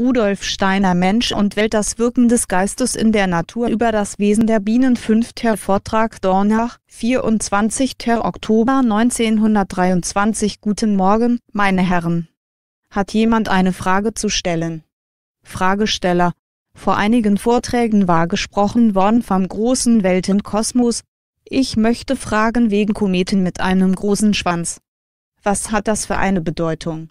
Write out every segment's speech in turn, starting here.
Rudolf Steiner Mensch und Welt das Wirken des Geistes in der Natur über das Wesen der Bienen 5. Vortrag Dornach, 24. Oktober 1923 Guten Morgen, meine Herren. Hat jemand eine Frage zu stellen? Fragesteller. Vor einigen Vorträgen war gesprochen worden vom großen Weltenkosmos. Ich möchte fragen wegen Kometen mit einem großen Schwanz. Was hat das für eine Bedeutung?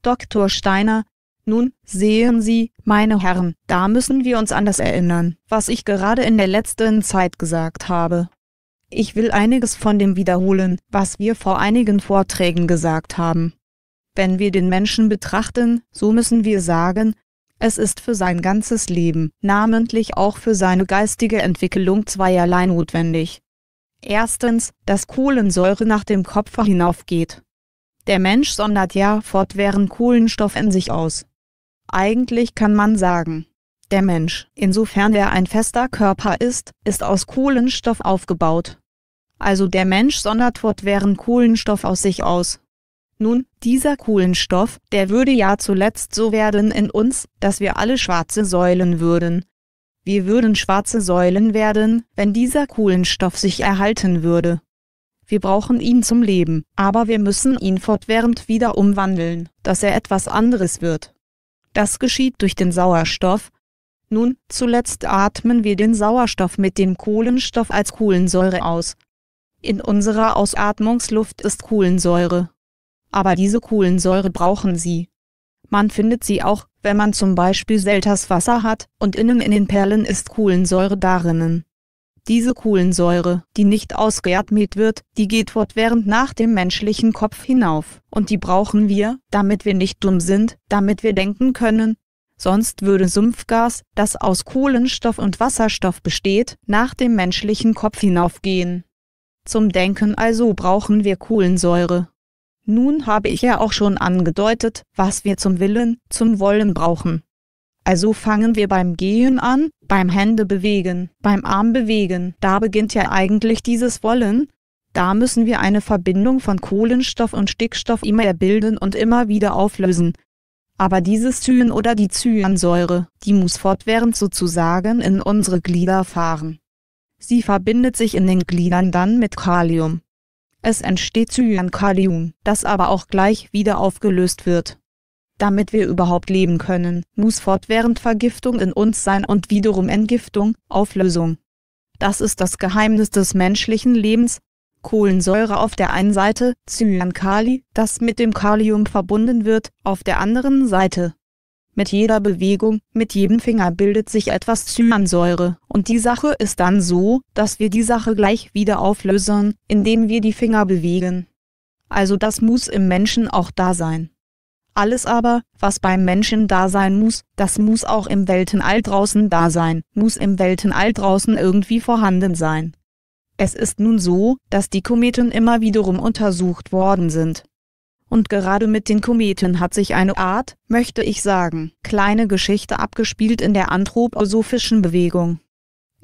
Dr. Steiner, nun, sehen Sie, meine Herren, da müssen wir uns an das erinnern, was ich gerade in der letzten Zeit gesagt habe. Ich will einiges von dem wiederholen, was wir vor einigen Vorträgen gesagt haben. Wenn wir den Menschen betrachten, so müssen wir sagen, es ist für sein ganzes Leben, namentlich auch für seine geistige Entwicklung zweierlei notwendig. Erstens, dass Kohlensäure nach dem Kopf hinaufgeht. Der Mensch sondert ja fortwährend Kohlenstoff in sich aus. Eigentlich kann man sagen, der Mensch, insofern er ein fester Körper ist, ist aus Kohlenstoff aufgebaut. Also der Mensch sondert fortwährend Kohlenstoff aus sich aus. Nun, dieser Kohlenstoff, der würde ja zuletzt so werden in uns, dass wir alle schwarze Säulen würden. Wir würden schwarze Säulen werden, wenn dieser Kohlenstoff sich erhalten würde. Wir brauchen ihn zum Leben, aber wir müssen ihn fortwährend wieder umwandeln, dass er etwas anderes wird. Das geschieht durch den Sauerstoff. Nun zuletzt atmen wir den Sauerstoff mit dem Kohlenstoff als Kohlensäure aus. In unserer Ausatmungsluft ist Kohlensäure. Aber diese Kohlensäure brauchen Sie. Man findet sie auch, wenn man zum Beispiel Selters Wasser hat, und innen in den Perlen ist Kohlensäure darinnen. Diese Kohlensäure, die nicht ausgeatmet wird, die geht fortwährend nach dem menschlichen Kopf hinauf, und die brauchen wir, damit wir nicht dumm sind, damit wir denken können. Sonst würde Sumpfgas, das aus Kohlenstoff und Wasserstoff besteht, nach dem menschlichen Kopf hinaufgehen. Zum Denken also brauchen wir Kohlensäure. Nun habe ich ja auch schon angedeutet, was wir zum Willen, zum Wollen brauchen. Also fangen wir beim Gehen an, beim Hände bewegen, beim Arm bewegen. Da beginnt ja eigentlich dieses Wollen. Da müssen wir eine Verbindung von Kohlenstoff und Stickstoff immer bilden und immer wieder auflösen. Aber dieses Zyan oder die Zyansäure, die muss fortwährend sozusagen in unsere Glieder fahren. Sie verbindet sich in den Gliedern dann mit Kalium. Es entsteht Zyankalium, das aber auch gleich wieder aufgelöst wird damit wir überhaupt leben können, muss fortwährend Vergiftung in uns sein und wiederum Entgiftung, Auflösung. Das ist das Geheimnis des menschlichen Lebens. Kohlensäure auf der einen Seite, Cyankali, das mit dem Kalium verbunden wird, auf der anderen Seite. Mit jeder Bewegung, mit jedem Finger bildet sich etwas Cyansäure, und die Sache ist dann so, dass wir die Sache gleich wieder auflösen, indem wir die Finger bewegen. Also das muss im Menschen auch da sein. Alles aber, was beim Menschen da sein muss, das muss auch im Weltenall draußen da sein, muss im Weltenall draußen irgendwie vorhanden sein. Es ist nun so, dass die Kometen immer wiederum untersucht worden sind. Und gerade mit den Kometen hat sich eine Art, möchte ich sagen, kleine Geschichte abgespielt in der anthroposophischen Bewegung.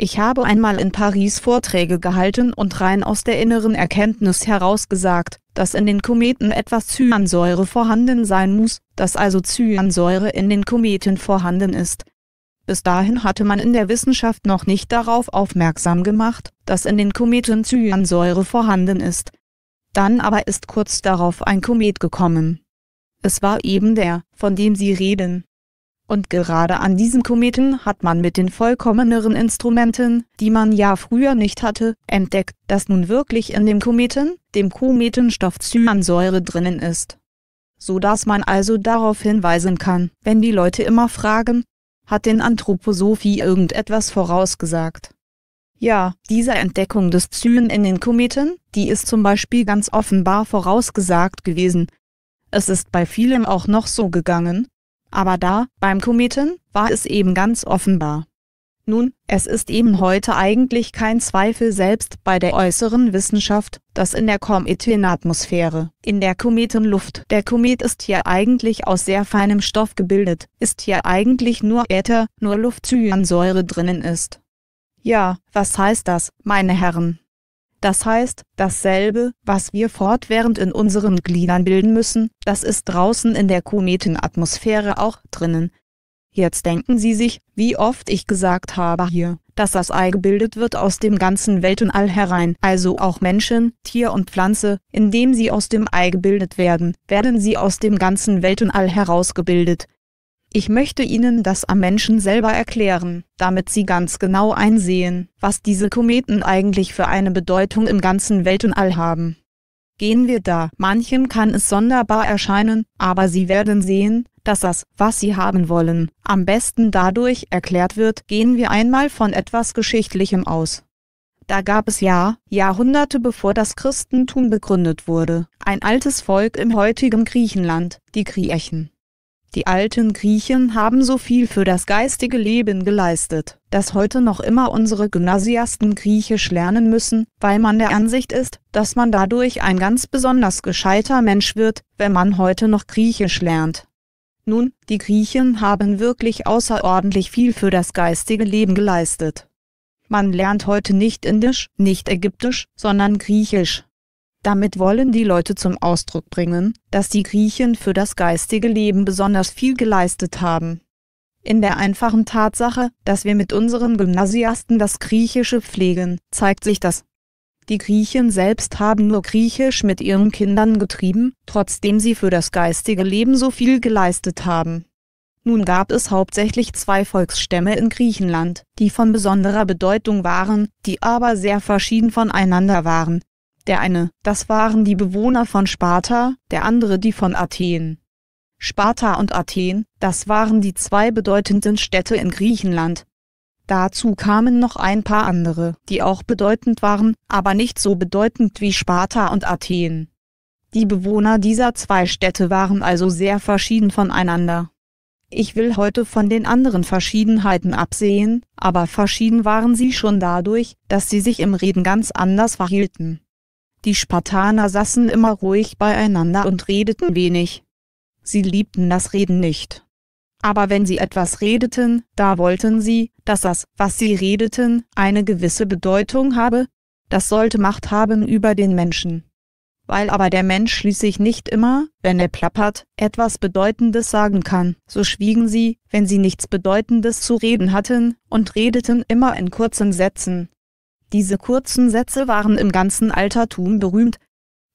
Ich habe einmal in Paris Vorträge gehalten und rein aus der inneren Erkenntnis heraus gesagt, dass in den Kometen etwas Cyansäure vorhanden sein muss, dass also Cyansäure in den Kometen vorhanden ist. Bis dahin hatte man in der Wissenschaft noch nicht darauf aufmerksam gemacht, dass in den Kometen Cyansäure vorhanden ist. Dann aber ist kurz darauf ein Komet gekommen. Es war eben der, von dem Sie reden. Und gerade an diesem Kometen hat man mit den vollkommeneren Instrumenten, die man ja früher nicht hatte, entdeckt, dass nun wirklich in dem Kometen, dem Kometenstoff Cyansäure drinnen ist. So dass man also darauf hinweisen kann, wenn die Leute immer fragen, hat den Anthroposophie irgendetwas vorausgesagt? Ja, diese Entdeckung des Cyan in den Kometen, die ist zum Beispiel ganz offenbar vorausgesagt gewesen. Es ist bei vielem auch noch so gegangen, aber da, beim Kometen, war es eben ganz offenbar. Nun, es ist eben heute eigentlich kein Zweifel selbst bei der äußeren Wissenschaft, dass in der Kometenatmosphäre, in der Kometenluft, der Komet ist ja eigentlich aus sehr feinem Stoff gebildet, ist ja eigentlich nur Äther, nur Luftzyansäure drinnen ist. Ja, was heißt das, meine Herren? Das heißt, dasselbe, was wir fortwährend in unseren Gliedern bilden müssen, das ist draußen in der Kometenatmosphäre auch drinnen. Jetzt denken Sie sich, wie oft ich gesagt habe hier, dass das Ei gebildet wird aus dem ganzen Weltenall herein, also auch Menschen, Tier und Pflanze, indem sie aus dem Ei gebildet werden, werden sie aus dem ganzen Weltenall herausgebildet, ich möchte Ihnen das am Menschen selber erklären, damit Sie ganz genau einsehen, was diese Kometen eigentlich für eine Bedeutung im ganzen Welt und All haben. Gehen wir da, manchen kann es sonderbar erscheinen, aber Sie werden sehen, dass das, was Sie haben wollen, am besten dadurch erklärt wird, gehen wir einmal von etwas Geschichtlichem aus. Da gab es ja, Jahrhunderte bevor das Christentum begründet wurde, ein altes Volk im heutigen Griechenland, die Griechen. Die alten Griechen haben so viel für das geistige Leben geleistet, dass heute noch immer unsere Gymnasiasten Griechisch lernen müssen, weil man der Ansicht ist, dass man dadurch ein ganz besonders gescheiter Mensch wird, wenn man heute noch Griechisch lernt. Nun, die Griechen haben wirklich außerordentlich viel für das geistige Leben geleistet. Man lernt heute nicht Indisch, nicht Ägyptisch, sondern Griechisch. Damit wollen die Leute zum Ausdruck bringen, dass die Griechen für das geistige Leben besonders viel geleistet haben. In der einfachen Tatsache, dass wir mit unseren Gymnasiasten das Griechische pflegen, zeigt sich das. Die Griechen selbst haben nur Griechisch mit ihren Kindern getrieben, trotzdem sie für das geistige Leben so viel geleistet haben. Nun gab es hauptsächlich zwei Volksstämme in Griechenland, die von besonderer Bedeutung waren, die aber sehr verschieden voneinander waren, der eine, das waren die Bewohner von Sparta, der andere die von Athen. Sparta und Athen, das waren die zwei bedeutenden Städte in Griechenland. Dazu kamen noch ein paar andere, die auch bedeutend waren, aber nicht so bedeutend wie Sparta und Athen. Die Bewohner dieser zwei Städte waren also sehr verschieden voneinander. Ich will heute von den anderen Verschiedenheiten absehen, aber verschieden waren sie schon dadurch, dass sie sich im Reden ganz anders verhielten. Die Spartaner saßen immer ruhig beieinander und redeten wenig. Sie liebten das Reden nicht. Aber wenn sie etwas redeten, da wollten sie, dass das, was sie redeten, eine gewisse Bedeutung habe, das sollte Macht haben über den Menschen. Weil aber der Mensch schließlich nicht immer, wenn er plappert, etwas Bedeutendes sagen kann, so schwiegen sie, wenn sie nichts Bedeutendes zu reden hatten, und redeten immer in kurzen Sätzen, diese kurzen Sätze waren im ganzen Altertum berühmt.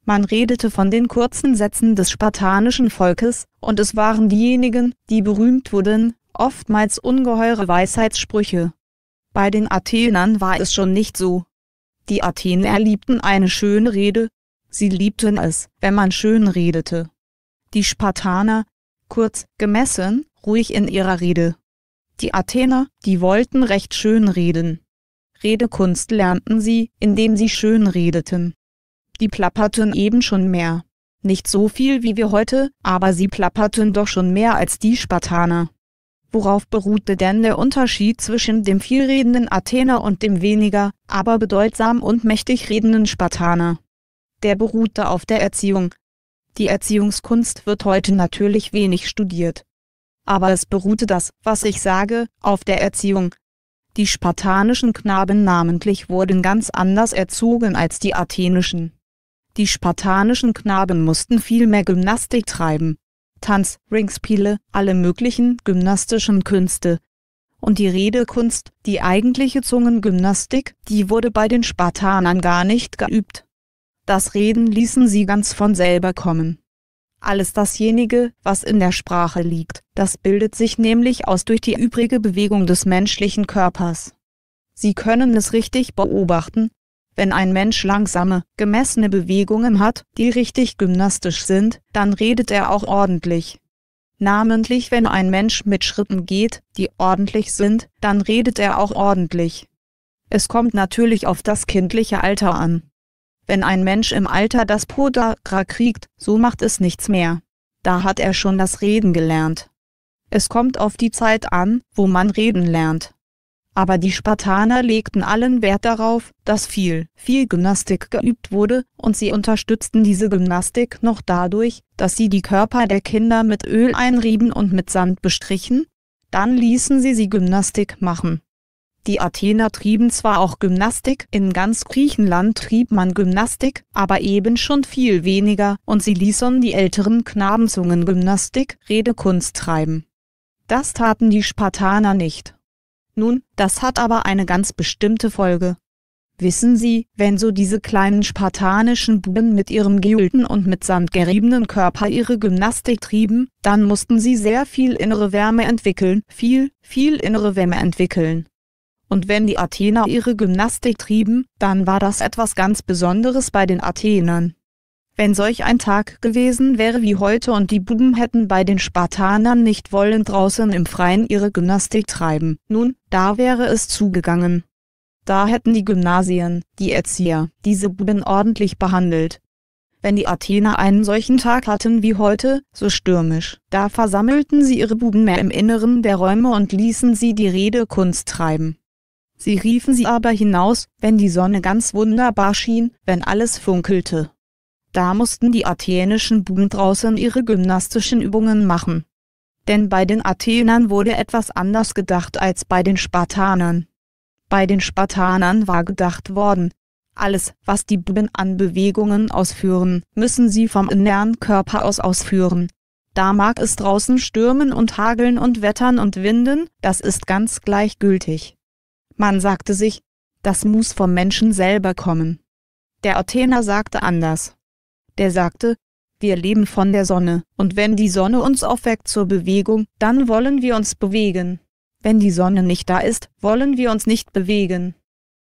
Man redete von den kurzen Sätzen des spartanischen Volkes, und es waren diejenigen, die berühmt wurden, oftmals ungeheure Weisheitssprüche. Bei den Athenern war es schon nicht so. Die Athener liebten eine schöne Rede, sie liebten es, wenn man schön redete. Die Spartaner, kurz, gemessen, ruhig in ihrer Rede. Die Athener, die wollten recht schön reden. Redekunst lernten sie, indem sie schön redeten. Die plapperten eben schon mehr. Nicht so viel wie wir heute, aber sie plapperten doch schon mehr als die Spartaner. Worauf beruhte denn der Unterschied zwischen dem vielredenden Athener und dem weniger, aber bedeutsam und mächtig redenden Spartaner? Der beruhte auf der Erziehung. Die Erziehungskunst wird heute natürlich wenig studiert. Aber es beruhte das, was ich sage, auf der Erziehung, die spartanischen Knaben namentlich wurden ganz anders erzogen als die athenischen. Die spartanischen Knaben mussten viel mehr Gymnastik treiben. Tanz, Ringspiele, alle möglichen gymnastischen Künste. Und die Redekunst, die eigentliche Zungengymnastik, die wurde bei den Spartanern gar nicht geübt. Das Reden ließen sie ganz von selber kommen alles dasjenige, was in der Sprache liegt. Das bildet sich nämlich aus durch die übrige Bewegung des menschlichen Körpers. Sie können es richtig beobachten, wenn ein Mensch langsame, gemessene Bewegungen hat, die richtig gymnastisch sind, dann redet er auch ordentlich. Namentlich wenn ein Mensch mit Schritten geht, die ordentlich sind, dann redet er auch ordentlich. Es kommt natürlich auf das kindliche Alter an. Wenn ein Mensch im Alter das Podagra kriegt, so macht es nichts mehr. Da hat er schon das Reden gelernt. Es kommt auf die Zeit an, wo man reden lernt. Aber die Spartaner legten allen Wert darauf, dass viel, viel Gymnastik geübt wurde, und sie unterstützten diese Gymnastik noch dadurch, dass sie die Körper der Kinder mit Öl einrieben und mit Sand bestrichen, dann ließen sie sie Gymnastik machen. Die Athener trieben zwar auch Gymnastik, in ganz Griechenland trieb man Gymnastik, aber eben schon viel weniger, und sie ließen die älteren Knabenzungen Gymnastik, Redekunst treiben. Das taten die Spartaner nicht. Nun, das hat aber eine ganz bestimmte Folge. Wissen Sie, wenn so diese kleinen spartanischen Buben mit ihrem geölten und mitsamt geriebenen Körper ihre Gymnastik trieben, dann mussten sie sehr viel innere Wärme entwickeln, viel, viel innere Wärme entwickeln und wenn die Athener ihre Gymnastik trieben, dann war das etwas ganz Besonderes bei den Athenern. Wenn solch ein Tag gewesen wäre wie heute und die Buben hätten bei den Spartanern nicht wollen draußen im Freien ihre Gymnastik treiben, nun, da wäre es zugegangen. Da hätten die Gymnasien, die Erzieher, diese Buben ordentlich behandelt. Wenn die Athener einen solchen Tag hatten wie heute, so stürmisch, da versammelten sie ihre Buben mehr im Inneren der Räume und ließen sie die Redekunst treiben. Sie riefen sie aber hinaus, wenn die Sonne ganz wunderbar schien, wenn alles funkelte. Da mussten die athenischen Buben draußen ihre gymnastischen Übungen machen. Denn bei den Athenern wurde etwas anders gedacht als bei den Spartanern. Bei den Spartanern war gedacht worden, alles, was die Buben an Bewegungen ausführen, müssen sie vom inneren Körper aus ausführen. Da mag es draußen stürmen und hageln und wettern und winden, das ist ganz gleichgültig. Man sagte sich, das muss vom Menschen selber kommen. Der Athener sagte anders. Der sagte, wir leben von der Sonne, und wenn die Sonne uns aufweckt zur Bewegung, dann wollen wir uns bewegen. Wenn die Sonne nicht da ist, wollen wir uns nicht bewegen.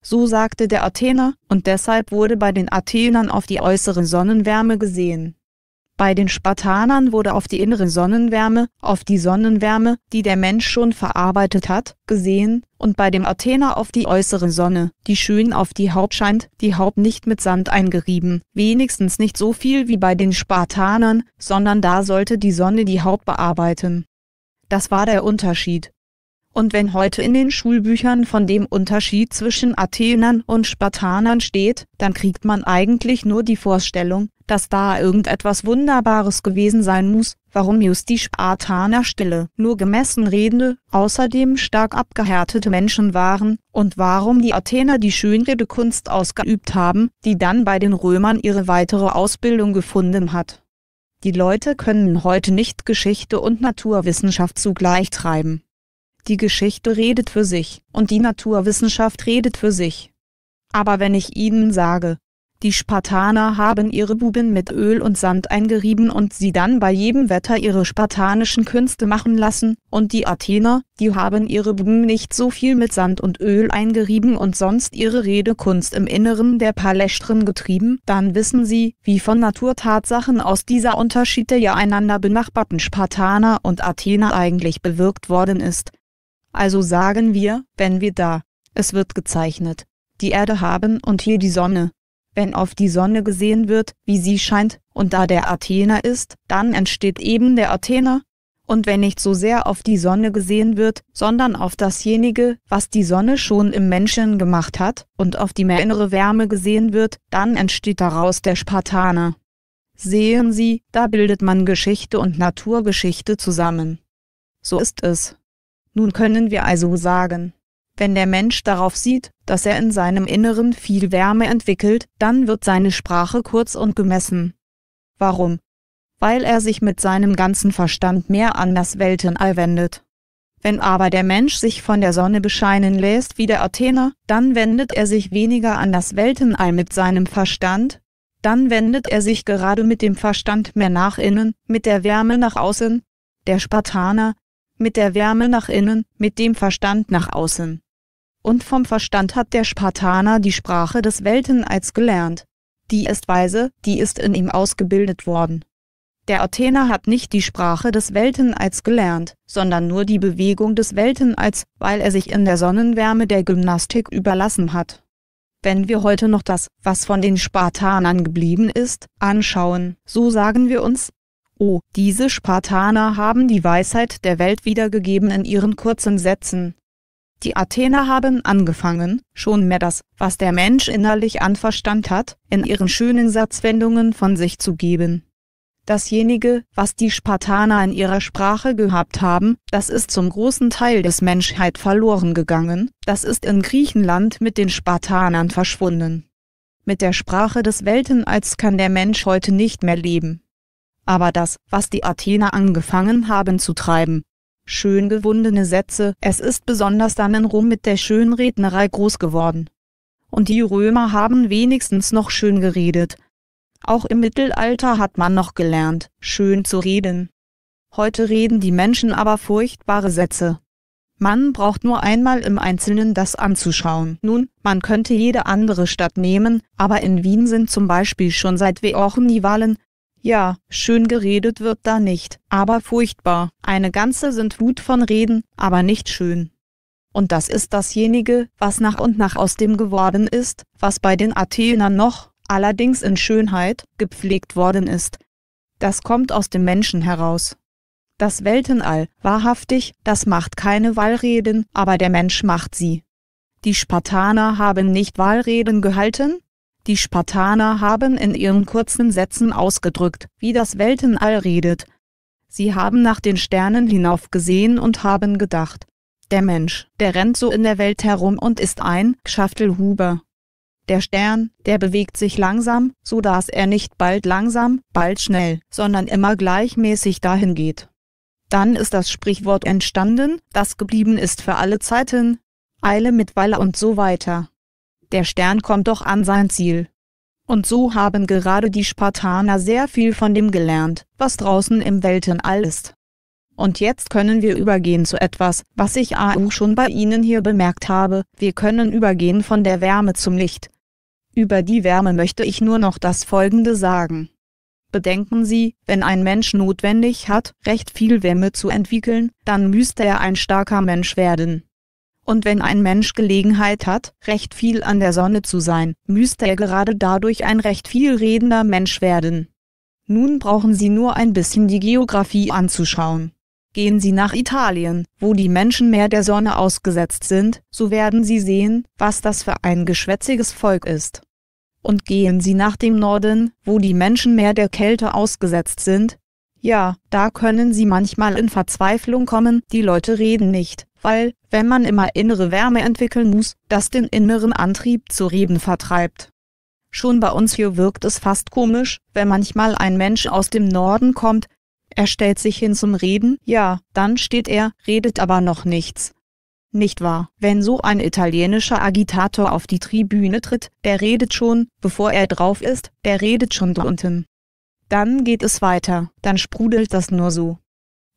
So sagte der Athener, und deshalb wurde bei den Athenern auf die äußere Sonnenwärme gesehen. Bei den Spartanern wurde auf die innere Sonnenwärme, auf die Sonnenwärme, die der Mensch schon verarbeitet hat, gesehen, und bei dem Athener auf die äußere Sonne, die schön auf die Haut scheint, die Haut nicht mit Sand eingerieben, wenigstens nicht so viel wie bei den Spartanern, sondern da sollte die Sonne die Haut bearbeiten. Das war der Unterschied. Und wenn heute in den Schulbüchern von dem Unterschied zwischen Athenern und Spartanern steht, dann kriegt man eigentlich nur die Vorstellung, dass da irgendetwas Wunderbares gewesen sein muss, warum Justiz Artaner Stille nur gemessen redende, außerdem stark abgehärtete Menschen waren, und warum die Athener die schönrede Kunst ausgeübt haben, die dann bei den Römern ihre weitere Ausbildung gefunden hat. Die Leute können heute nicht Geschichte und Naturwissenschaft zugleich treiben. Die Geschichte redet für sich, und die Naturwissenschaft redet für sich. Aber wenn ich Ihnen sage, die Spartaner haben ihre Buben mit Öl und Sand eingerieben und sie dann bei jedem Wetter ihre spartanischen Künste machen lassen, und die Athener, die haben ihre Buben nicht so viel mit Sand und Öl eingerieben und sonst ihre Redekunst im Inneren der Palästren getrieben, dann wissen sie, wie von Natur Tatsachen aus dieser Unterschied der ja einander benachbarten Spartaner und Athener eigentlich bewirkt worden ist. Also sagen wir, wenn wir da, es wird gezeichnet, die Erde haben und hier die Sonne, wenn auf die Sonne gesehen wird, wie sie scheint, und da der Athener ist, dann entsteht eben der Athener, und wenn nicht so sehr auf die Sonne gesehen wird, sondern auf dasjenige, was die Sonne schon im Menschen gemacht hat, und auf die mehr innere Wärme gesehen wird, dann entsteht daraus der Spartaner. Sehen Sie, da bildet man Geschichte und Naturgeschichte zusammen. So ist es. Nun können wir also sagen, wenn der Mensch darauf sieht, dass er in seinem Inneren viel Wärme entwickelt, dann wird seine Sprache kurz und gemessen. Warum? Weil er sich mit seinem ganzen Verstand mehr an das Weltenall wendet. Wenn aber der Mensch sich von der Sonne bescheinen lässt wie der Athener, dann wendet er sich weniger an das Weltenall mit seinem Verstand, dann wendet er sich gerade mit dem Verstand mehr nach innen, mit der Wärme nach außen, der Spartaner, mit der Wärme nach innen, mit dem Verstand nach außen und vom Verstand hat der Spartaner die Sprache des Welten gelernt. Die ist weise, die ist in ihm ausgebildet worden. Der Athener hat nicht die Sprache des Welten gelernt, sondern nur die Bewegung des Welten weil er sich in der Sonnenwärme der Gymnastik überlassen hat. Wenn wir heute noch das, was von den Spartanern geblieben ist, anschauen, so sagen wir uns, oh, diese Spartaner haben die Weisheit der Welt wiedergegeben in ihren kurzen Sätzen, die Athener haben angefangen, schon mehr das, was der Mensch innerlich an Verstand hat, in ihren schönen Satzwendungen von sich zu geben. Dasjenige, was die Spartaner in ihrer Sprache gehabt haben, das ist zum großen Teil des Menschheit verloren gegangen, das ist in Griechenland mit den Spartanern verschwunden. Mit der Sprache des Weltenalls kann der Mensch heute nicht mehr leben. Aber das, was die Athener angefangen haben zu treiben, schön gewundene Sätze. Es ist besonders dann in Rom mit der Schönrednerei groß geworden. Und die Römer haben wenigstens noch schön geredet. Auch im Mittelalter hat man noch gelernt, schön zu reden. Heute reden die Menschen aber furchtbare Sätze. Man braucht nur einmal im Einzelnen das anzuschauen. Nun, man könnte jede andere Stadt nehmen, aber in Wien sind zum Beispiel schon seit Wochen die Wahlen, ja, schön geredet wird da nicht, aber furchtbar. Eine ganze sind Wut von Reden, aber nicht schön. Und das ist dasjenige, was nach und nach aus dem geworden ist, was bei den Athenern noch, allerdings in Schönheit, gepflegt worden ist. Das kommt aus dem Menschen heraus. Das Weltenall, wahrhaftig, das macht keine Wahlreden, aber der Mensch macht sie. Die Spartaner haben nicht Wahlreden gehalten, die Spartaner haben in ihren kurzen Sätzen ausgedrückt, wie das Weltenall redet. Sie haben nach den Sternen hinaufgesehen und haben gedacht, der Mensch, der rennt so in der Welt herum und ist ein Schaftelhuber. Der Stern, der bewegt sich langsam, so dass er nicht bald langsam, bald schnell, sondern immer gleichmäßig dahin geht. Dann ist das Sprichwort entstanden, das geblieben ist für alle Zeiten. Eile mit Weile und so weiter der Stern kommt doch an sein Ziel. Und so haben gerade die Spartaner sehr viel von dem gelernt, was draußen im Weltenall ist. Und jetzt können wir übergehen zu etwas, was ich auch schon bei Ihnen hier bemerkt habe, wir können übergehen von der Wärme zum Licht. Über die Wärme möchte ich nur noch das Folgende sagen. Bedenken Sie, wenn ein Mensch notwendig hat, recht viel Wärme zu entwickeln, dann müsste er ein starker Mensch werden. Und wenn ein Mensch Gelegenheit hat, recht viel an der Sonne zu sein, müsste er gerade dadurch ein recht viel redender Mensch werden. Nun brauchen Sie nur ein bisschen die Geografie anzuschauen. Gehen Sie nach Italien, wo die Menschen mehr der Sonne ausgesetzt sind, so werden Sie sehen, was das für ein geschwätziges Volk ist. Und gehen Sie nach dem Norden, wo die Menschen mehr der Kälte ausgesetzt sind, ja, da können sie manchmal in Verzweiflung kommen, die Leute reden nicht, weil, wenn man immer innere Wärme entwickeln muss, das den inneren Antrieb zu Reden vertreibt. Schon bei uns hier wirkt es fast komisch, wenn manchmal ein Mensch aus dem Norden kommt, er stellt sich hin zum Reden, ja, dann steht er, redet aber noch nichts. Nicht wahr, wenn so ein italienischer Agitator auf die Tribüne tritt, der redet schon, bevor er drauf ist, der redet schon drunten. Dann geht es weiter, dann sprudelt das nur so.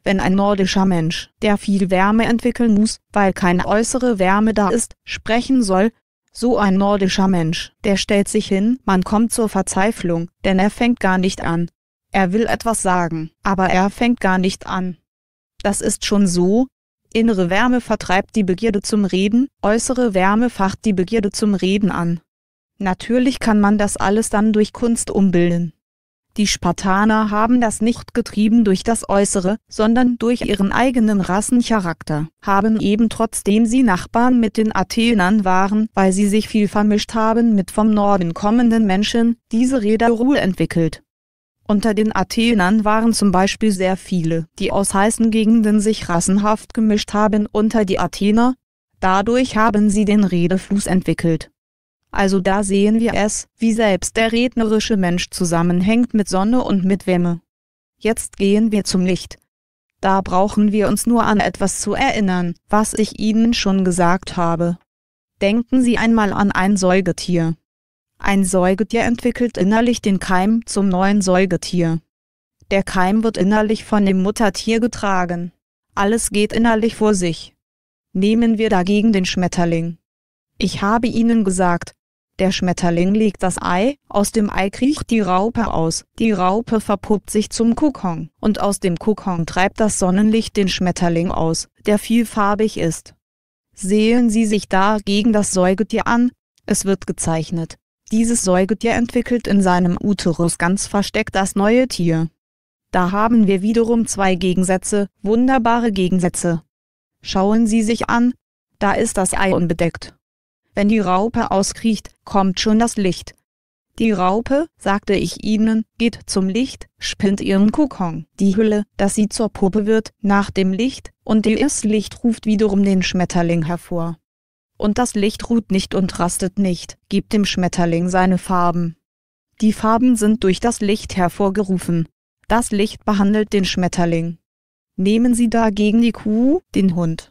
Wenn ein nordischer Mensch, der viel Wärme entwickeln muss, weil keine äußere Wärme da ist, sprechen soll, so ein nordischer Mensch, der stellt sich hin, man kommt zur Verzweiflung, denn er fängt gar nicht an. Er will etwas sagen, aber er fängt gar nicht an. Das ist schon so, innere Wärme vertreibt die Begierde zum Reden, äußere Wärme facht die Begierde zum Reden an. Natürlich kann man das alles dann durch Kunst umbilden. Die Spartaner haben das nicht getrieben durch das Äußere, sondern durch ihren eigenen Rassencharakter, haben eben trotzdem sie Nachbarn mit den Athenern waren, weil sie sich viel vermischt haben mit vom Norden kommenden Menschen, diese Räderruhe entwickelt. Unter den Athenern waren zum Beispiel sehr viele, die aus heißen Gegenden sich rassenhaft gemischt haben unter die Athener. Dadurch haben sie den Redefluss entwickelt. Also da sehen wir es, wie selbst der rednerische Mensch zusammenhängt mit Sonne und mit Wärme. Jetzt gehen wir zum Licht. Da brauchen wir uns nur an etwas zu erinnern, was ich Ihnen schon gesagt habe. Denken Sie einmal an ein Säugetier. Ein Säugetier entwickelt innerlich den Keim zum neuen Säugetier. Der Keim wird innerlich von dem Muttertier getragen. Alles geht innerlich vor sich. Nehmen wir dagegen den Schmetterling. Ich habe Ihnen gesagt, der Schmetterling legt das Ei, aus dem Ei kriecht die Raupe aus, die Raupe verpuppt sich zum Kokon, und aus dem Kokon treibt das Sonnenlicht den Schmetterling aus, der vielfarbig ist. Sehen Sie sich da gegen das Säugetier an, es wird gezeichnet. Dieses Säugetier entwickelt in seinem Uterus ganz versteckt das neue Tier. Da haben wir wiederum zwei Gegensätze, wunderbare Gegensätze. Schauen Sie sich an, da ist das Ei unbedeckt wenn die Raupe auskriecht, kommt schon das Licht. Die Raupe, sagte ich ihnen, geht zum Licht, spinnt ihren Kokon, die Hülle, dass sie zur Puppe wird, nach dem Licht, und das Licht ruft wiederum den Schmetterling hervor. Und das Licht ruht nicht und rastet nicht, gibt dem Schmetterling seine Farben. Die Farben sind durch das Licht hervorgerufen. Das Licht behandelt den Schmetterling. Nehmen Sie dagegen die Kuh, den Hund,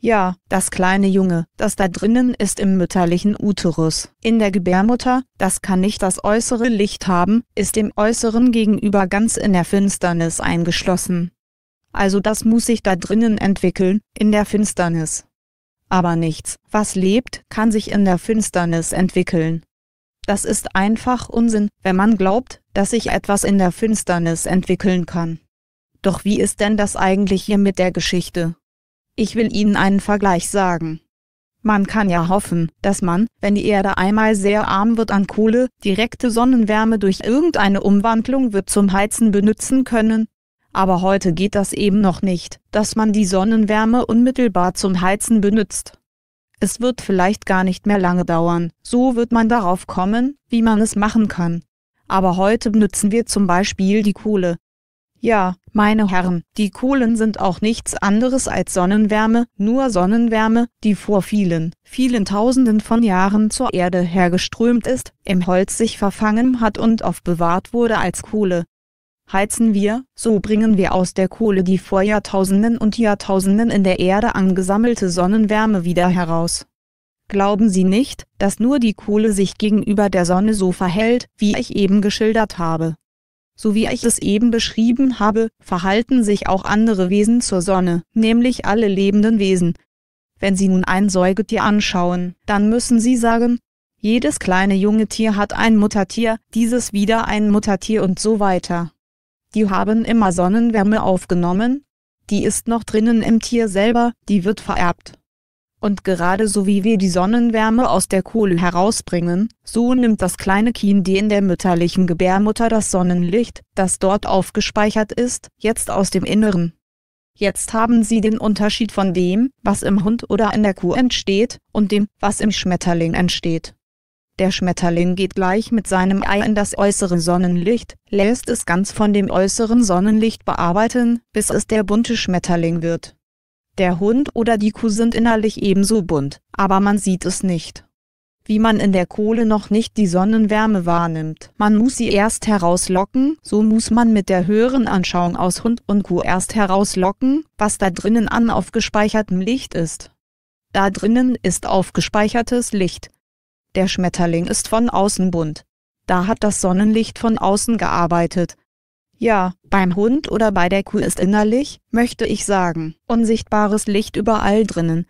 ja, das kleine Junge, das da drinnen ist im mütterlichen Uterus. In der Gebärmutter, das kann nicht das äußere Licht haben, ist dem äußeren gegenüber ganz in der Finsternis eingeschlossen. Also das muss sich da drinnen entwickeln, in der Finsternis. Aber nichts, was lebt, kann sich in der Finsternis entwickeln. Das ist einfach Unsinn, wenn man glaubt, dass sich etwas in der Finsternis entwickeln kann. Doch wie ist denn das eigentlich hier mit der Geschichte? Ich will Ihnen einen Vergleich sagen. Man kann ja hoffen, dass man, wenn die Erde einmal sehr arm wird an Kohle, direkte Sonnenwärme durch irgendeine Umwandlung wird zum Heizen benutzen können. Aber heute geht das eben noch nicht, dass man die Sonnenwärme unmittelbar zum Heizen benutzt. Es wird vielleicht gar nicht mehr lange dauern, so wird man darauf kommen, wie man es machen kann. Aber heute benutzen wir zum Beispiel die Kohle, ja, meine Herren, die Kohlen sind auch nichts anderes als Sonnenwärme, nur Sonnenwärme, die vor vielen, vielen Tausenden von Jahren zur Erde hergeströmt ist, im Holz sich verfangen hat und aufbewahrt wurde als Kohle. Heizen wir, so bringen wir aus der Kohle die vor Jahrtausenden und Jahrtausenden in der Erde angesammelte Sonnenwärme wieder heraus. Glauben Sie nicht, dass nur die Kohle sich gegenüber der Sonne so verhält, wie ich eben geschildert habe. So wie ich es eben beschrieben habe, verhalten sich auch andere Wesen zur Sonne, nämlich alle lebenden Wesen. Wenn Sie nun ein Säugetier anschauen, dann müssen Sie sagen, jedes kleine junge Tier hat ein Muttertier, dieses wieder ein Muttertier und so weiter. Die haben immer Sonnenwärme aufgenommen, die ist noch drinnen im Tier selber, die wird vererbt. Und gerade so wie wir die Sonnenwärme aus der Kohle herausbringen, so nimmt das kleine Kind in der mütterlichen Gebärmutter das Sonnenlicht, das dort aufgespeichert ist, jetzt aus dem Inneren. Jetzt haben Sie den Unterschied von dem, was im Hund oder in der Kuh entsteht, und dem, was im Schmetterling entsteht. Der Schmetterling geht gleich mit seinem Ei in das äußere Sonnenlicht, lässt es ganz von dem äußeren Sonnenlicht bearbeiten, bis es der bunte Schmetterling wird. Der Hund oder die Kuh sind innerlich ebenso bunt, aber man sieht es nicht. Wie man in der Kohle noch nicht die Sonnenwärme wahrnimmt, man muss sie erst herauslocken, so muss man mit der höheren Anschauung aus Hund und Kuh erst herauslocken, was da drinnen an aufgespeichertem Licht ist. Da drinnen ist aufgespeichertes Licht. Der Schmetterling ist von außen bunt. Da hat das Sonnenlicht von außen gearbeitet, ja, beim Hund oder bei der Kuh ist innerlich, möchte ich sagen, unsichtbares Licht überall drinnen.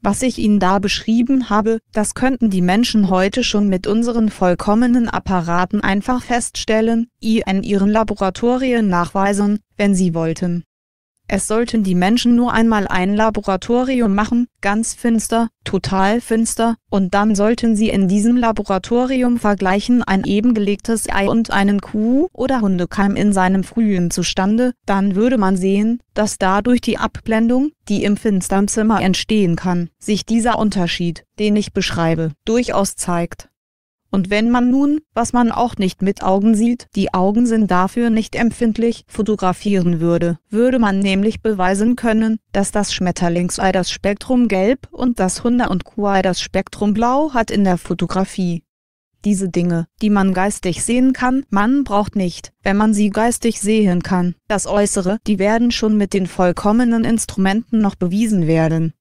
Was ich Ihnen da beschrieben habe, das könnten die Menschen heute schon mit unseren vollkommenen Apparaten einfach feststellen, i in ihren Laboratorien nachweisen, wenn sie wollten. Es sollten die Menschen nur einmal ein Laboratorium machen, ganz finster, total finster, und dann sollten sie in diesem Laboratorium vergleichen ein eben gelegtes Ei und einen Kuh- oder Hundekeim in seinem frühen Zustande, dann würde man sehen, dass dadurch die Abblendung, die im finstern Zimmer entstehen kann, sich dieser Unterschied, den ich beschreibe, durchaus zeigt. Und wenn man nun, was man auch nicht mit Augen sieht, die Augen sind dafür nicht empfindlich, fotografieren würde, würde man nämlich beweisen können, dass das Schmetterlingsei äh, das Spektrum gelb und das Hunder- und Kuhei das Spektrum blau hat in der Fotografie. Diese Dinge, die man geistig sehen kann, man braucht nicht, wenn man sie geistig sehen kann, das Äußere, die werden schon mit den vollkommenen Instrumenten noch bewiesen werden.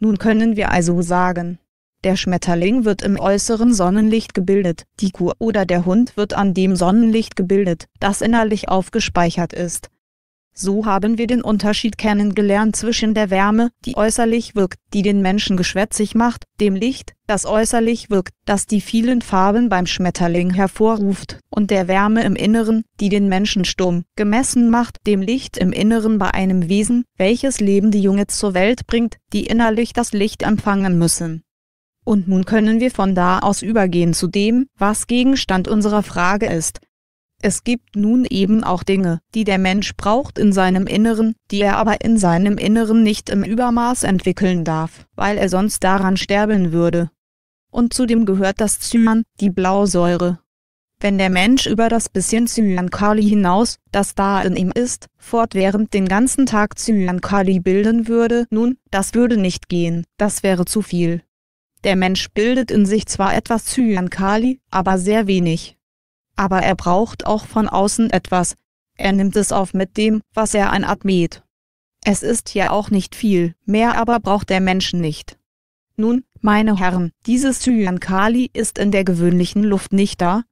Nun können wir also sagen, der Schmetterling wird im äußeren Sonnenlicht gebildet, die Kuh oder der Hund wird an dem Sonnenlicht gebildet, das innerlich aufgespeichert ist. So haben wir den Unterschied kennengelernt zwischen der Wärme, die äußerlich wirkt, die den Menschen geschwätzig macht, dem Licht, das äußerlich wirkt, das die vielen Farben beim Schmetterling hervorruft, und der Wärme im Inneren, die den Menschen stumm, gemessen macht, dem Licht im Inneren bei einem Wesen, welches Leben die Junge zur Welt bringt, die innerlich das Licht empfangen müssen. Und nun können wir von da aus übergehen zu dem, was Gegenstand unserer Frage ist. Es gibt nun eben auch Dinge, die der Mensch braucht in seinem Inneren, die er aber in seinem Inneren nicht im Übermaß entwickeln darf, weil er sonst daran sterben würde. Und zudem gehört das Cyan, die Blausäure. Wenn der Mensch über das bisschen Cyankali hinaus, das da in ihm ist, fortwährend den ganzen Tag Cyankali bilden würde, nun, das würde nicht gehen, das wäre zu viel. Der Mensch bildet in sich zwar etwas Zyankali, aber sehr wenig. Aber er braucht auch von außen etwas. Er nimmt es auf mit dem, was er einatmet. Es ist ja auch nicht viel, mehr aber braucht der Mensch nicht. Nun, meine Herren, dieses Zyankali ist in der gewöhnlichen Luft nicht da.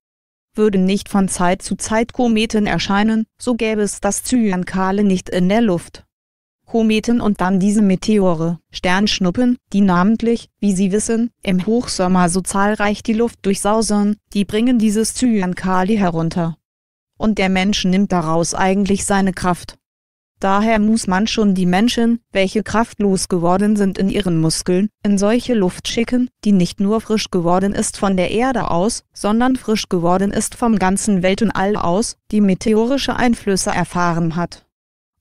Würden nicht von Zeit zu Zeit Kometen erscheinen, so gäbe es das Zyankale nicht in der Luft. Kometen und dann diese Meteore, Sternschnuppen, die namentlich, wie Sie wissen, im Hochsommer so zahlreich die Luft durchsausern, die bringen dieses Zyankali herunter. Und der Mensch nimmt daraus eigentlich seine Kraft. Daher muss man schon die Menschen, welche kraftlos geworden sind in ihren Muskeln, in solche Luft schicken, die nicht nur frisch geworden ist von der Erde aus, sondern frisch geworden ist vom ganzen Welt und All aus, die meteorische Einflüsse erfahren hat.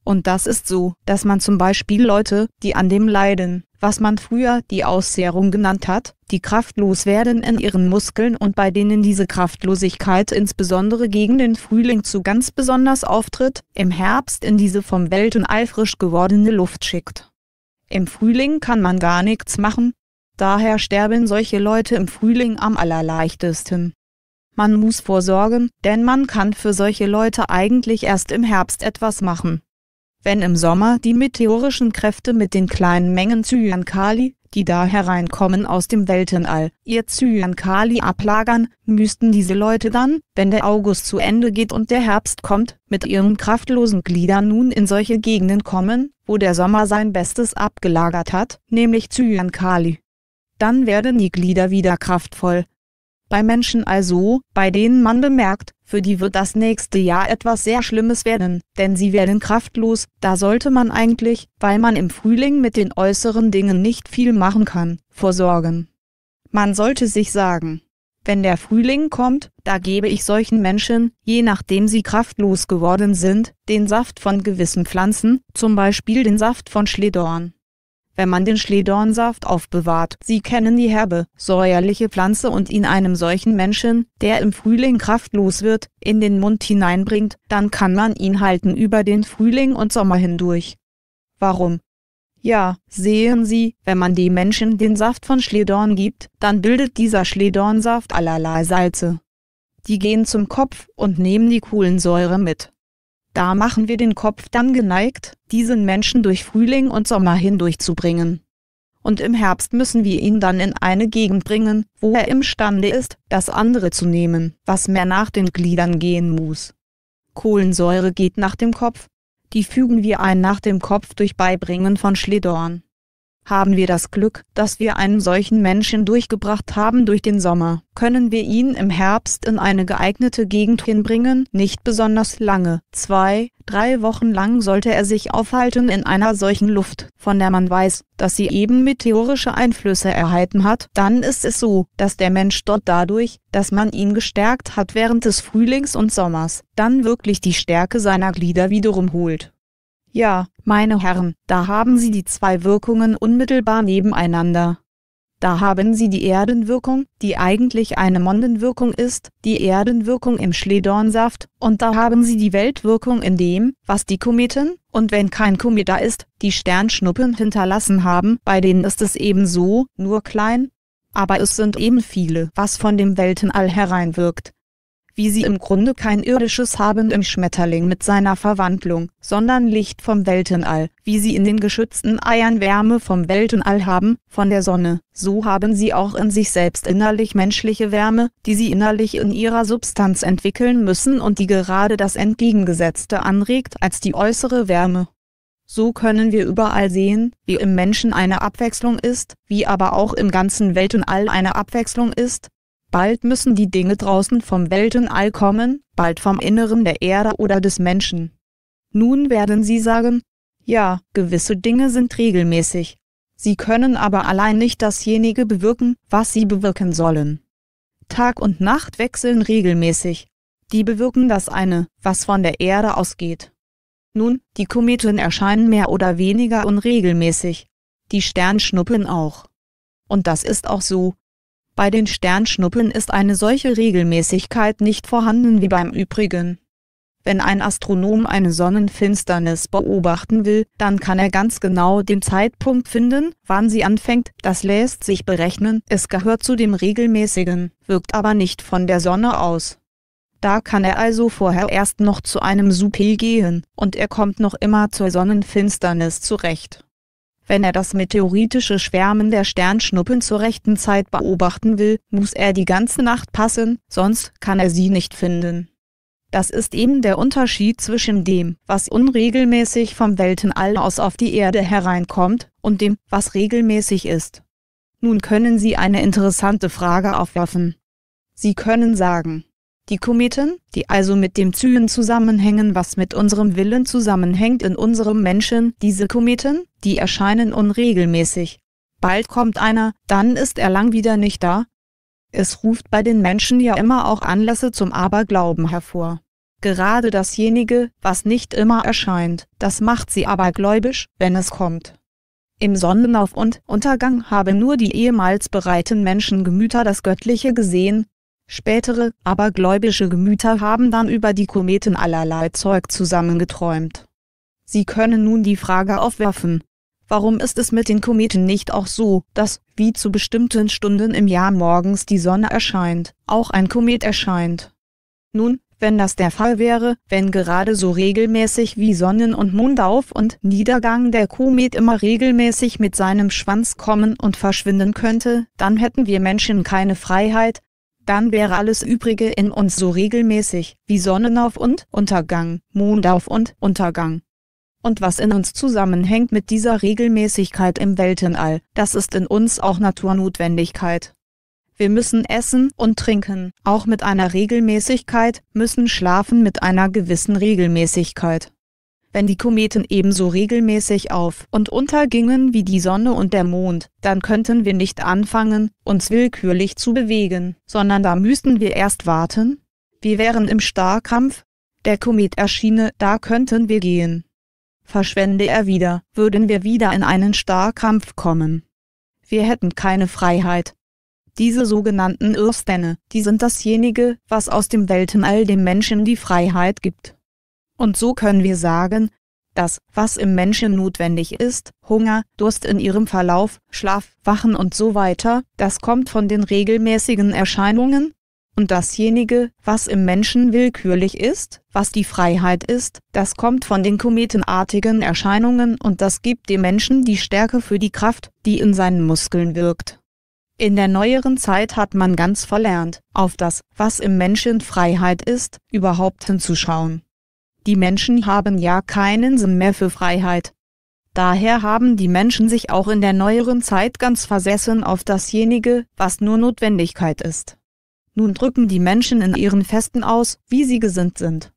Und das ist so, dass man zum Beispiel Leute, die an dem leiden, was man früher die Ausseerung genannt hat, die kraftlos werden in ihren Muskeln und bei denen diese Kraftlosigkeit insbesondere gegen den Frühling zu ganz besonders auftritt, im Herbst in diese vom Weltenei eifrisch gewordene Luft schickt. Im Frühling kann man gar nichts machen, daher sterben solche Leute im Frühling am allerleichtesten. Man muss vorsorgen, denn man kann für solche Leute eigentlich erst im Herbst etwas machen wenn im Sommer die meteorischen Kräfte mit den kleinen Mengen Cyankali, die da hereinkommen aus dem Weltenall, ihr Cyankali ablagern, müssten diese Leute dann, wenn der August zu Ende geht und der Herbst kommt, mit ihren kraftlosen Gliedern nun in solche Gegenden kommen, wo der Sommer sein Bestes abgelagert hat, nämlich Cyankali. Dann werden die Glieder wieder kraftvoll, bei Menschen also, bei denen man bemerkt, für die wird das nächste Jahr etwas sehr Schlimmes werden, denn sie werden kraftlos, da sollte man eigentlich, weil man im Frühling mit den äußeren Dingen nicht viel machen kann, vorsorgen. Man sollte sich sagen, wenn der Frühling kommt, da gebe ich solchen Menschen, je nachdem sie kraftlos geworden sind, den Saft von gewissen Pflanzen, zum Beispiel den Saft von Schledorn wenn man den Schledornsaft aufbewahrt. Sie kennen die herbe, säuerliche Pflanze und ihn einem solchen Menschen, der im Frühling kraftlos wird, in den Mund hineinbringt, dann kann man ihn halten über den Frühling und Sommer hindurch. Warum? Ja, sehen Sie, wenn man dem Menschen den Saft von Schledorn gibt, dann bildet dieser Schledornsaft allerlei Salze. Die gehen zum Kopf und nehmen die Kohlensäure mit. Da machen wir den Kopf dann geneigt, diesen Menschen durch Frühling und Sommer hindurchzubringen. Und im Herbst müssen wir ihn dann in eine Gegend bringen, wo er imstande ist, das andere zu nehmen, was mehr nach den Gliedern gehen muss. Kohlensäure geht nach dem Kopf, die fügen wir ein nach dem Kopf durch Beibringen von Schledorn haben wir das Glück, dass wir einen solchen Menschen durchgebracht haben durch den Sommer, können wir ihn im Herbst in eine geeignete Gegend hinbringen, nicht besonders lange, zwei, drei Wochen lang sollte er sich aufhalten in einer solchen Luft, von der man weiß, dass sie eben meteorische Einflüsse erhalten hat, dann ist es so, dass der Mensch dort dadurch, dass man ihn gestärkt hat während des Frühlings und Sommers, dann wirklich die Stärke seiner Glieder wiederum holt. Ja, meine Herren, da haben Sie die zwei Wirkungen unmittelbar nebeneinander. Da haben Sie die Erdenwirkung, die eigentlich eine Mondenwirkung ist, die Erdenwirkung im Schledornsaft, und da haben Sie die Weltwirkung in dem, was die Kometen, und wenn kein Komet da ist, die Sternschnuppen hinterlassen haben, bei denen ist es ebenso, nur klein. Aber es sind eben viele, was von dem Weltenall hereinwirkt wie sie im Grunde kein irdisches haben im Schmetterling mit seiner Verwandlung, sondern Licht vom Weltenall, wie sie in den geschützten Eiern Wärme vom Weltenall haben, von der Sonne, so haben sie auch in sich selbst innerlich menschliche Wärme, die sie innerlich in ihrer Substanz entwickeln müssen und die gerade das Entgegengesetzte anregt als die äußere Wärme. So können wir überall sehen, wie im Menschen eine Abwechslung ist, wie aber auch im ganzen Weltenall eine Abwechslung ist, Bald müssen die Dinge draußen vom Weltenall kommen, bald vom Inneren der Erde oder des Menschen. Nun werden Sie sagen, ja, gewisse Dinge sind regelmäßig. Sie können aber allein nicht dasjenige bewirken, was sie bewirken sollen. Tag und Nacht wechseln regelmäßig. Die bewirken das eine, was von der Erde ausgeht. Nun, die Kometen erscheinen mehr oder weniger unregelmäßig. Die Sternschnuppen auch. Und das ist auch so, bei den Sternschnuppen ist eine solche Regelmäßigkeit nicht vorhanden wie beim übrigen. Wenn ein Astronom eine Sonnenfinsternis beobachten will, dann kann er ganz genau den Zeitpunkt finden, wann sie anfängt, das lässt sich berechnen, es gehört zu dem regelmäßigen, wirkt aber nicht von der Sonne aus. Da kann er also vorher erst noch zu einem Supil gehen, und er kommt noch immer zur Sonnenfinsternis zurecht. Wenn er das meteoritische Schwärmen der Sternschnuppen zur rechten Zeit beobachten will, muss er die ganze Nacht passen, sonst kann er sie nicht finden. Das ist eben der Unterschied zwischen dem, was unregelmäßig vom Weltenall aus auf die Erde hereinkommt, und dem, was regelmäßig ist. Nun können Sie eine interessante Frage aufwerfen. Sie können sagen, die Kometen, die also mit dem Zyen zusammenhängen, was mit unserem Willen zusammenhängt in unserem Menschen, diese Kometen, die erscheinen unregelmäßig. Bald kommt einer, dann ist er lang wieder nicht da. Es ruft bei den Menschen ja immer auch Anlässe zum Aberglauben hervor. Gerade dasjenige, was nicht immer erscheint, das macht sie abergläubisch, wenn es kommt. Im Sonnenauf- und Untergang haben nur die ehemals bereiten Menschengemüter das Göttliche gesehen, Spätere abergläubische Gemüter haben dann über die Kometen allerlei Zeug zusammengeträumt. Sie können nun die Frage aufwerfen, warum ist es mit den Kometen nicht auch so, dass, wie zu bestimmten Stunden im Jahr morgens die Sonne erscheint, auch ein Komet erscheint? Nun, wenn das der Fall wäre, wenn gerade so regelmäßig wie Sonnen- und Mondauf- und Niedergang der Komet immer regelmäßig mit seinem Schwanz kommen und verschwinden könnte, dann hätten wir Menschen keine Freiheit, dann wäre alles Übrige in uns so regelmäßig wie Sonnenauf und Untergang, Mondauf und Untergang. Und was in uns zusammenhängt mit dieser Regelmäßigkeit im Weltenall, das ist in uns auch Naturnotwendigkeit. Wir müssen essen und trinken, auch mit einer Regelmäßigkeit, müssen schlafen mit einer gewissen Regelmäßigkeit. Wenn die Kometen ebenso regelmäßig auf und untergingen wie die Sonne und der Mond, dann könnten wir nicht anfangen, uns willkürlich zu bewegen, sondern da müssten wir erst warten. Wir wären im Starrkampf, der Komet erschiene, da könnten wir gehen. Verschwende er wieder, würden wir wieder in einen Starrkampf kommen. Wir hätten keine Freiheit, diese sogenannten Irrstände, die sind dasjenige, was aus dem Weltenall dem Menschen die Freiheit gibt. Und so können wir sagen, dass, was im Menschen notwendig ist, Hunger, Durst in ihrem Verlauf, Schlaf, Wachen und so weiter, das kommt von den regelmäßigen Erscheinungen, und dasjenige, was im Menschen willkürlich ist, was die Freiheit ist, das kommt von den kometenartigen Erscheinungen und das gibt dem Menschen die Stärke für die Kraft, die in seinen Muskeln wirkt. In der neueren Zeit hat man ganz verlernt, auf das, was im Menschen Freiheit ist, überhaupt hinzuschauen. Die Menschen haben ja keinen Sinn mehr für Freiheit. Daher haben die Menschen sich auch in der neueren Zeit ganz versessen auf dasjenige, was nur Notwendigkeit ist. Nun drücken die Menschen in ihren Festen aus, wie sie gesinnt sind.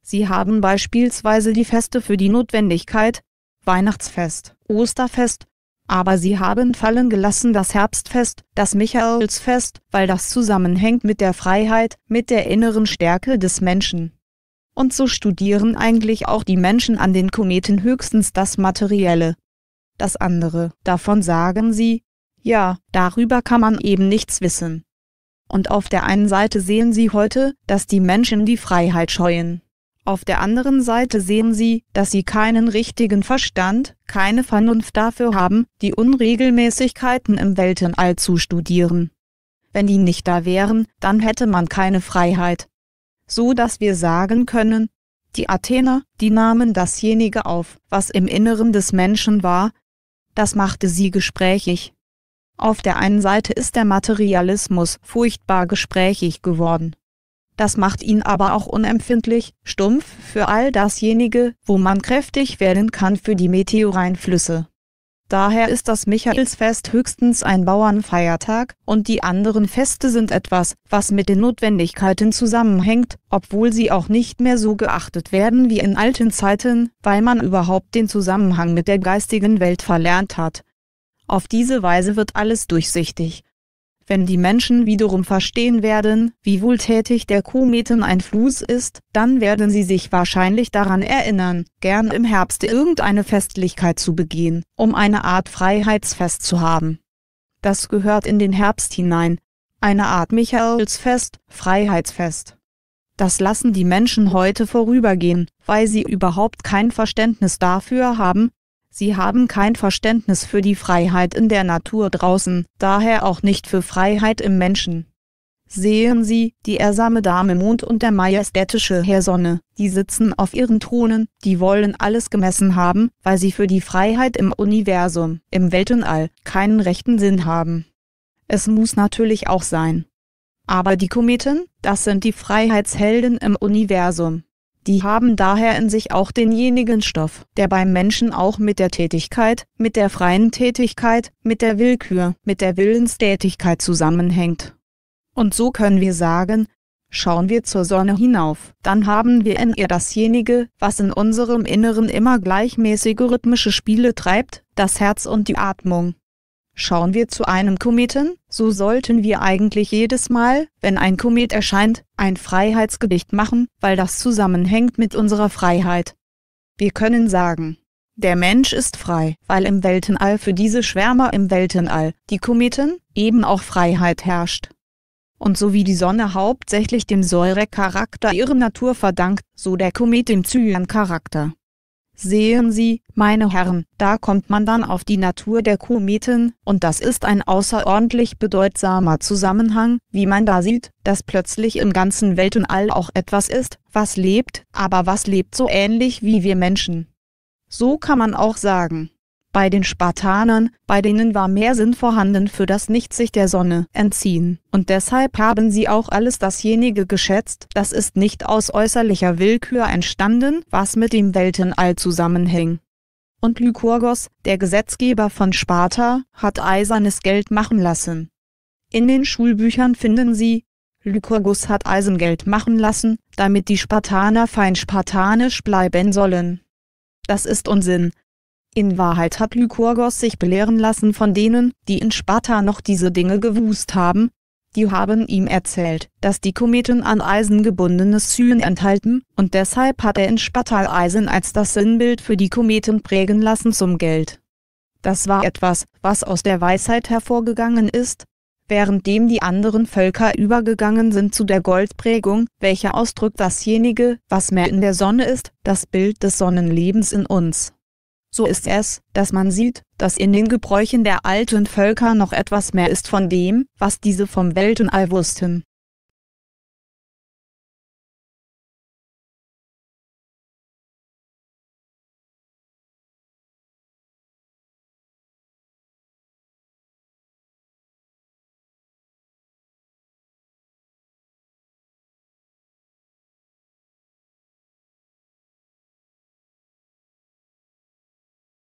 Sie haben beispielsweise die Feste für die Notwendigkeit, Weihnachtsfest, Osterfest, aber sie haben fallen gelassen das Herbstfest, das Michaelsfest, weil das zusammenhängt mit der Freiheit, mit der inneren Stärke des Menschen. Und so studieren eigentlich auch die Menschen an den Kometen höchstens das Materielle. Das andere, davon sagen sie, ja, darüber kann man eben nichts wissen. Und auf der einen Seite sehen sie heute, dass die Menschen die Freiheit scheuen. Auf der anderen Seite sehen sie, dass sie keinen richtigen Verstand, keine Vernunft dafür haben, die Unregelmäßigkeiten im Weltenall zu studieren. Wenn die nicht da wären, dann hätte man keine Freiheit so dass wir sagen können, die Athener, die nahmen dasjenige auf, was im Inneren des Menschen war, das machte sie gesprächig. Auf der einen Seite ist der Materialismus furchtbar gesprächig geworden. Das macht ihn aber auch unempfindlich, stumpf für all dasjenige, wo man kräftig werden kann für die Meteoreinflüsse. Daher ist das Michaelsfest höchstens ein Bauernfeiertag, und die anderen Feste sind etwas, was mit den Notwendigkeiten zusammenhängt, obwohl sie auch nicht mehr so geachtet werden wie in alten Zeiten, weil man überhaupt den Zusammenhang mit der geistigen Welt verlernt hat. Auf diese Weise wird alles durchsichtig, wenn die Menschen wiederum verstehen werden, wie wohltätig der Kometen ein Kometeneinfluss ist, dann werden sie sich wahrscheinlich daran erinnern, gern im Herbst irgendeine Festlichkeit zu begehen, um eine Art Freiheitsfest zu haben. Das gehört in den Herbst hinein. Eine Art Michaelsfest, Freiheitsfest. Das lassen die Menschen heute vorübergehen, weil sie überhaupt kein Verständnis dafür haben, Sie haben kein Verständnis für die Freiheit in der Natur draußen, daher auch nicht für Freiheit im Menschen. Sehen Sie, die ersame Dame Mond und der majestätische Herr Sonne, die sitzen auf ihren Thronen, die wollen alles gemessen haben, weil sie für die Freiheit im Universum, im Weltenall, keinen rechten Sinn haben. Es muss natürlich auch sein. Aber die Kometen, das sind die Freiheitshelden im Universum. Die haben daher in sich auch denjenigen Stoff, der beim Menschen auch mit der Tätigkeit, mit der freien Tätigkeit, mit der Willkür, mit der Willenstätigkeit zusammenhängt. Und so können wir sagen, Schauen wir zur Sonne hinauf, dann haben wir in ihr dasjenige, was in unserem Inneren immer gleichmäßige rhythmische Spiele treibt, das Herz und die Atmung, Schauen wir zu einem Kometen, so sollten wir eigentlich jedes Mal, wenn ein Komet erscheint, ein Freiheitsgedicht machen, weil das zusammenhängt mit unserer Freiheit. Wir können sagen, der Mensch ist frei, weil im Weltenall für diese Schwärmer im Weltenall, die Kometen, eben auch Freiheit herrscht. Und so wie die Sonne hauptsächlich dem Säurecharakter ihre Natur verdankt, so der Komet dem Zyan-Charakter. Sehen Sie, meine Herren, da kommt man dann auf die Natur der Kometen, und das ist ein außerordentlich bedeutsamer Zusammenhang, wie man da sieht, dass plötzlich im ganzen Weltenall auch etwas ist, was lebt, aber was lebt so ähnlich wie wir Menschen. So kann man auch sagen, bei den Spartanern, bei denen war mehr Sinn vorhanden für das nicht sich der Sonne entziehen, und deshalb haben sie auch alles dasjenige geschätzt, das ist nicht aus äußerlicher Willkür entstanden, was mit dem Weltenall zusammenhing. Und Lykurgos, der Gesetzgeber von Sparta, hat eisernes Geld machen lassen. In den Schulbüchern finden Sie, Lykurgos hat Eisengeld machen lassen, damit die Spartaner fein spartanisch bleiben sollen. Das ist Unsinn, in Wahrheit hat Lykurgos sich belehren lassen von denen, die in Sparta noch diese Dinge gewusst haben, die haben ihm erzählt, dass die Kometen an Eisen gebundenes Zyen enthalten, und deshalb hat er in Sparta Eisen als das Sinnbild für die Kometen prägen lassen zum Geld. Das war etwas, was aus der Weisheit hervorgegangen ist, währenddem die anderen Völker übergegangen sind zu der Goldprägung, welcher ausdrückt dasjenige, was mehr in der Sonne ist, das Bild des Sonnenlebens in uns. So ist es, dass man sieht, dass in den Gebräuchen der alten Völker noch etwas mehr ist von dem, was diese vom Weltenall wussten.